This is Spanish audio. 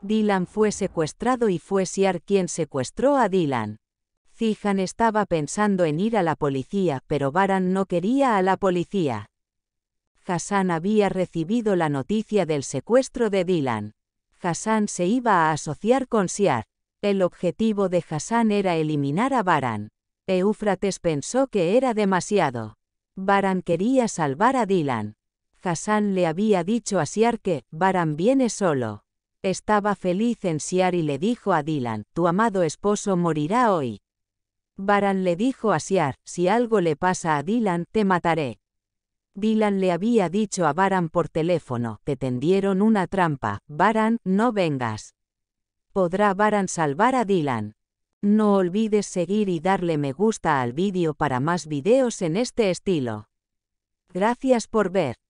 Dylan fue secuestrado y fue Siar quien secuestró a Dylan. Zijan estaba pensando en ir a la policía, pero Baran no quería a la policía. Hassan había recibido la noticia del secuestro de Dylan. Hassan se iba a asociar con Siar. El objetivo de Hassan era eliminar a Baran. Eufrates pensó que era demasiado. Baran quería salvar a Dylan. Hassan le había dicho a Siar que, Baran viene solo. Estaba feliz en Siar y le dijo a Dylan, tu amado esposo morirá hoy. Baran le dijo a Siar, si algo le pasa a Dylan, te mataré. Dylan le había dicho a Baran por teléfono, te tendieron una trampa, Baran, no vengas. ¿Podrá Baran salvar a Dylan? No olvides seguir y darle me gusta al vídeo para más videos en este estilo. Gracias por ver.